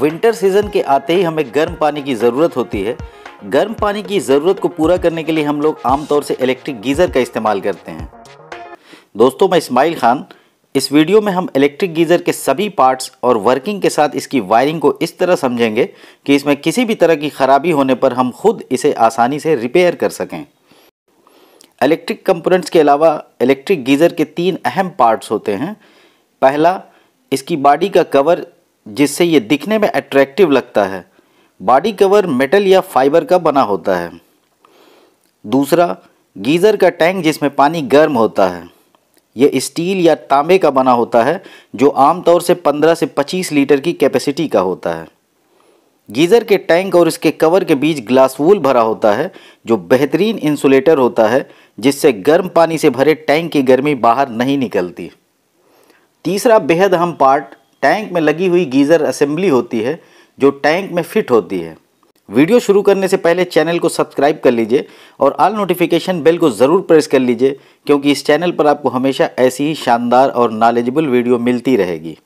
winter season के आते ही हमें गर्म पानी की ज़रूरत होती है गर्म पानी की ज़रूरत को पूरा करने के लिए हम लोग आमतौर से इलेक्ट्रिक गीज़र का इस्तेमाल करते हैं दोस्तों मैं इस्माइल ख़ान इस वीडियो में हम इलेक्ट्रिक गीज़र के सभी पार्ट्स और वर्किंग के साथ इसकी वायरिंग को इस तरह समझेंगे कि इसमें किसी भी तरह की ख़राबी होने पर हम खुद इसे आसानी से रिपेयर कर सकें इलेक्ट्रिक कंपोनेंट्स के अलावा इलेक्ट्रिक गीज़र के तीन अहम पार्ट्स होते हैं पहला इसकी बॉडी का कवर जिससे ये दिखने में अट्रैक्टिव लगता है बॉडी कवर मेटल या फाइबर का बना होता है दूसरा गीज़र का टैंक जिसमें पानी गर्म होता है यह स्टील या तांबे का बना होता है जो आमतौर से 15 से 25 लीटर की कैपेसिटी का होता है गीज़र के टैंक और इसके कवर के बीच ग्लास वूल भरा होता है जो बेहतरीन इंसुलेटर होता है जिससे गर्म पानी से भरे टैंक की गर्मी बाहर नहीं निकलती तीसरा बेहद हम पार्ट टैंक में लगी हुई गीज़र असेंबली होती है जो टैंक में फिट होती है वीडियो शुरू करने से पहले चैनल को सब्सक्राइब कर लीजिए और ऑल नोटिफिकेशन बेल को ज़रूर प्रेस कर लीजिए क्योंकि इस चैनल पर आपको हमेशा ऐसी ही शानदार और नॉलेजेबल वीडियो मिलती रहेगी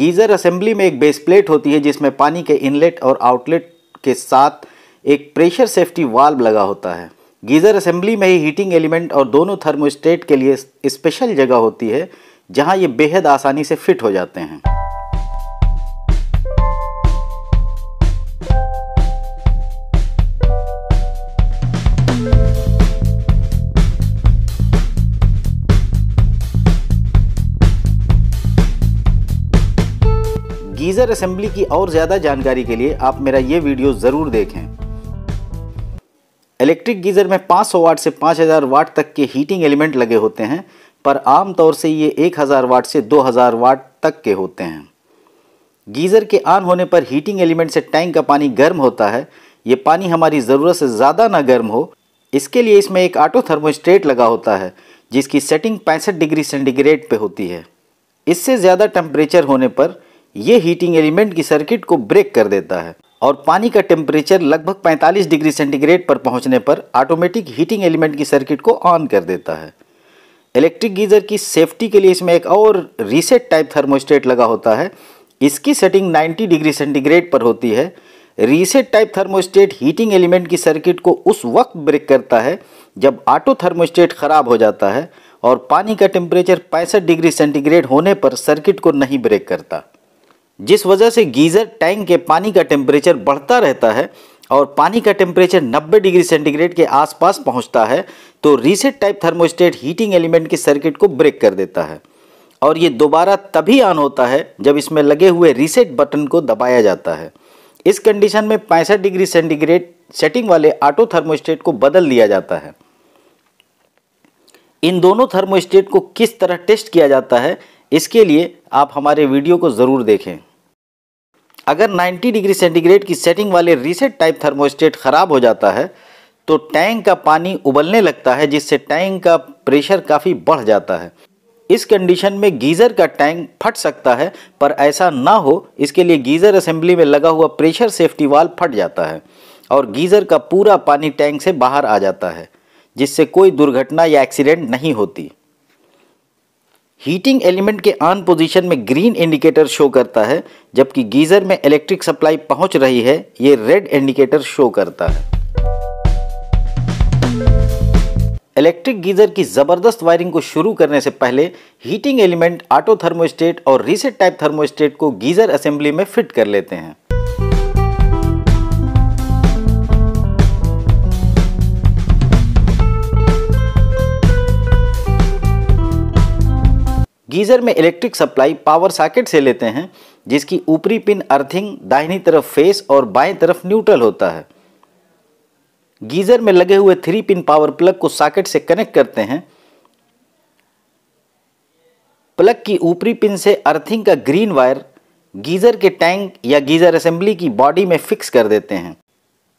गीज़र असेंबली में एक बेस प्लेट होती है जिसमें पानी के इनलेट और आउटलेट के साथ एक प्रेशर सेफ्टी वाल्व लगा होता है गीज़र असेंबली में ही हीटिंग एलिमेंट और दोनों थर्मोस्टेट के लिए स्पेशल जगह होती है जहाँ ये बेहद आसानी से फिट हो जाते हैं गीज़र असेंबली की और ज़्यादा जानकारी के लिए आप मेरा ये वीडियो ज़रूर देखें इलेक्ट्रिक गीज़र में 500 वाट से 5000 वाट तक के हीटिंग एलिमेंट लगे होते हैं पर आमतौर से ये 1000 वाट से 2000 वाट तक के होते हैं गीज़र के ऑन होने पर हीटिंग एलिमेंट से टैंक का पानी गर्म होता है ये पानी हमारी ज़रूरत से ज़्यादा ना गर्म हो इसके लिए इसमें एक ऑटो थर्मोस्टेट लगा होता है जिसकी सेटिंग पैंसठ डिग्री सेंटीग्रेड पे होती है इससे ज़्यादा टेम्परेचर होने पर ये हीटिंग एलिमेंट की सर्किट को ब्रेक कर देता है और पानी का टेम्परेचर लगभग 45 डिग्री सेंटीग्रेड पर पहुंचने पर ऑटोमेटिक हीटिंग एलिमेंट की सर्किट को ऑन कर देता है इलेक्ट्रिक गीजर की सेफ्टी के लिए इसमें एक और रीसेट टाइप थर्मोस्टेट लगा होता है इसकी सेटिंग 90 डिग्री सेंटीग्रेड पर होती है reset type thermostat heating element की सर्किट को उस वक्त ब्रेक करता है जब ऑटो थर्मोस्टेट खराब हो जाता है और पानी का टेम्परेचर पैंसठ डिग्री सेंटीग्रेड होने पर सर्किट को नहीं ब्रेक करता जिस वजह से गीज़र टैंक के पानी का टेम्परेचर बढ़ता रहता है और पानी का टेम्परेचर 90 डिग्री सेंटीग्रेड के आसपास पहुंचता है तो reset type thermostat heating element के सर्किट को ब्रेक कर देता है और ये दोबारा तभी ऑन होता है जब इसमें लगे हुए रीसेट बटन को दबाया जाता है इस कंडीशन में पैंसठ डिग्री सेंटीग्रेड सेटिंग वाले ऑटो थर्मोस्टेट को बदल दिया जाता है इन दोनों थर्मोस्टेट को किस तरह टेस्ट किया जाता है इसके लिए आप हमारे वीडियो को ज़रूर देखें अगर 90 डिग्री सेंटीग्रेड की सेटिंग वाले रीसेट टाइप थर्मोस्टेट ख़राब हो जाता है तो टैंक का पानी उबलने लगता है जिससे टैंक का प्रेशर काफ़ी बढ़ जाता है इस कंडीशन में गीज़र का टैंक फट सकता है पर ऐसा ना हो इसके लिए गीज़र असेंबली में लगा हुआ प्रेशर सेफ्टी वाल फट जाता है और गीज़र का पूरा पानी टैंक से बाहर आ जाता है जिससे कोई दुर्घटना या एक्सीडेंट नहीं होती हीटिंग एलिमेंट के ऑन पोजीशन में ग्रीन इंडिकेटर शो करता है जबकि गीज़र में इलेक्ट्रिक सप्लाई पहुंच रही है ये रेड इंडिकेटर शो करता है इलेक्ट्रिक गीज़र की ज़बरदस्त वायरिंग को शुरू करने से पहले हीटिंग एलिमेंट ऑटो थर्मोस्टेट और रीसेट टाइप थर्मोस्टेट को गीज़र असेंबली में फिट कर लेते हैं गीज़र में इलेक्ट्रिक सप्लाई पावर सॉकेट से लेते हैं जिसकी ऊपरी पिन अर्थिंग दाहिनी तरफ फेस और बाएं तरफ न्यूट्रल होता है गीज़र में लगे हुए थ्री पिन पावर प्लग को सॉकेट से कनेक्ट करते हैं प्लग की ऊपरी पिन से अर्थिंग का ग्रीन वायर गीज़र के टैंक या गीज़र असेंबली की बॉडी में फिक्स कर देते हैं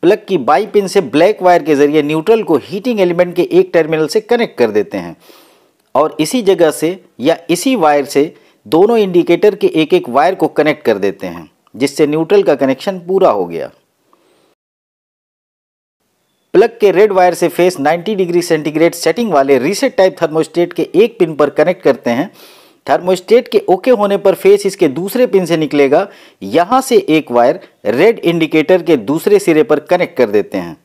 प्लग की बाई पिन से ब्लैक वायर के जरिए न्यूट्रल को हीटिंग एलिमेंट के एक टर्मिनल से कनेक्ट कर देते हैं और इसी जगह से या इसी वायर से दोनों इंडिकेटर के एक एक वायर को कनेक्ट कर देते हैं जिससे न्यूट्रल का कनेक्शन पूरा हो गया प्लग के रेड वायर से फेस 90 डिग्री सेंटीग्रेड सेटिंग वाले रीसेट टाइप थर्मोस्टेट के एक पिन पर कनेक्ट करते हैं थर्मोस्टेट के ओके होने पर फेस इसके दूसरे पिन से निकलेगा यहां से एक वायर रेड इंडिकेटर के दूसरे सिरे पर कनेक्ट कर देते हैं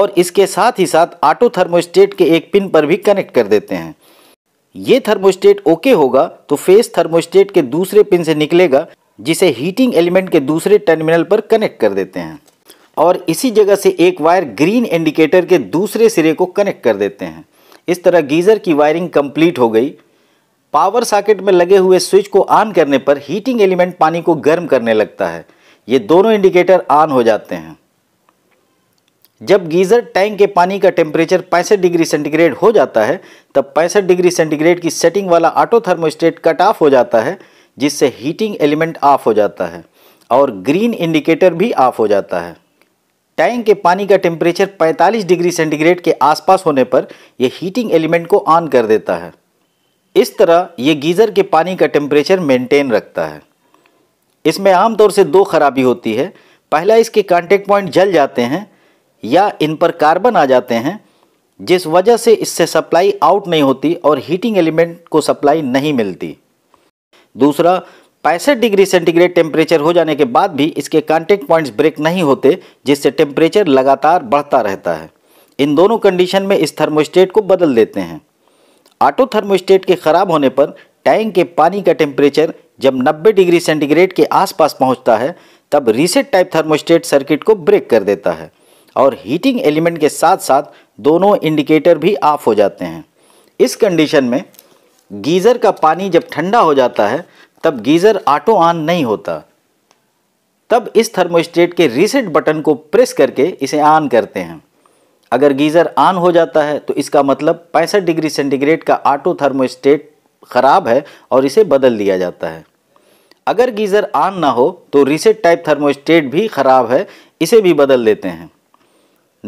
और इसके साथ ही साथ ऑटो थर्मोस्टेट के एक पिन पर भी कनेक्ट कर देते हैं ये थर्मोस्टेट ओके होगा तो फेस थर्मोस्टेट के दूसरे पिन से निकलेगा जिसे हीटिंग एलिमेंट के दूसरे टर्मिनल पर कनेक्ट कर देते हैं और इसी जगह से एक वायर ग्रीन इंडिकेटर के दूसरे सिरे को कनेक्ट कर देते हैं इस तरह गीज़र की वायरिंग कंप्लीट हो गई पावर सॉकेट में लगे हुए स्विच को ऑन करने पर हीटिंग एलिमेंट पानी को गर्म करने लगता है ये दोनों इंडिकेटर ऑन हो जाते हैं जब गीज़र टैंक के पानी का टेम्परेचर पैंसठ डिग्री सेंटीग्रेड हो जाता है तब पैंसठ डिग्री सेंटीग्रेड की सेटिंग वाला ऑटो थर्मोस्टेट कट ऑफ हो जाता है जिससे हीटिंग एलिमेंट ऑफ हो जाता है और ग्रीन इंडिकेटर भी ऑफ हो जाता है टैंक के पानी का टेम्परेचर 45 डिग्री सेंटीग्रेड के आसपास होने पर यह हीटिंग एलिमेंट को ऑन कर देता है इस तरह ये गीज़र के पानी का टेम्परेचर मेंटेन रखता है इसमें आमतौर से दो खराबी होती है पहला इसके कांटेक्ट पॉइंट जल जाते हैं या इन पर कार्बन आ जाते हैं जिस वजह से इससे सप्लाई आउट नहीं होती और हीटिंग एलिमेंट को सप्लाई नहीं मिलती दूसरा पैंसठ डिग्री सेंटीग्रेड टेम्परेचर हो जाने के बाद भी इसके कांटेक्ट पॉइंट्स ब्रेक नहीं होते जिससे टेम्परेचर लगातार बढ़ता रहता है इन दोनों कंडीशन में इस थर्मोस्टेट को बदल देते हैं ऑटो थर्मोस्टेट के ख़राब होने पर टैंक के पानी का टेम्परेचर जब 90 डिग्री सेंटीग्रेड के आसपास पहुंचता है तब रीसेट टाइप थर्मोस्टेट सर्किट को ब्रेक कर देता है और हीटिंग एलिमेंट के साथ साथ दोनों इंडिकेटर भी ऑफ हो जाते हैं इस कंडीशन में गीज़र का पानी जब ठंडा हो जाता है तब गीज़र ऑटो ऑन नहीं होता तब इस थर्मोस्टेट के रीसेट बटन को प्रेस करके इसे ऑन करते हैं अगर गीज़र ऑन हो जाता है तो इसका मतलब पैंसठ डिग्री सेंटीग्रेड का ऑटो थर्मोस्टेट ख़राब है और इसे बदल दिया जाता है अगर गीज़र ऑन ना हो तो रीसेट टाइप थर्मोस्टेट भी ख़राब है इसे भी बदल देते हैं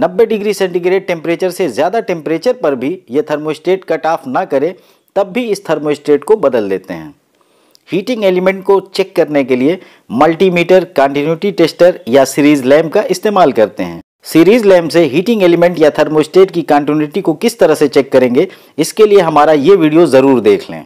90 डिग्री सेंटीग्रेड टेम्परेचर से ज़्यादा टेम्परेचर पर भी ये थर्मोस्टेट कट ऑफ ना करे तब भी इस थर्मोस्टेट को बदल देते हैं हीटिंग एलिमेंट को चेक करने के लिए मल्टीमीटर कंटिन्यूटी टेस्टर या सीरीज लैम्प का इस्तेमाल करते हैं सीरीज लैम्प से हीटिंग एलिमेंट या थर्मोस्टेट की कंटिन्यूटी को किस तरह से चेक करेंगे इसके लिए हमारा ये वीडियो ज़रूर देख लें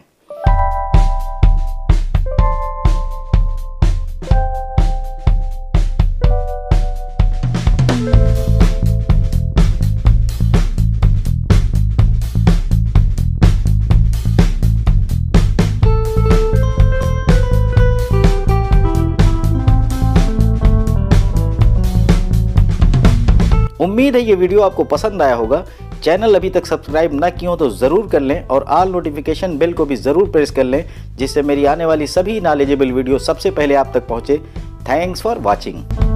उम्मीद है ये वीडियो आपको पसंद आया होगा चैनल अभी तक सब्सक्राइब ना किया हो तो ज़रूर कर लें और आल नोटिफिकेशन बेल को भी ज़रूर प्रेस कर लें जिससे मेरी आने वाली सभी नॉलेजेबल वीडियो सबसे पहले आप तक पहुँचे थैंक्स फॉर वॉचिंग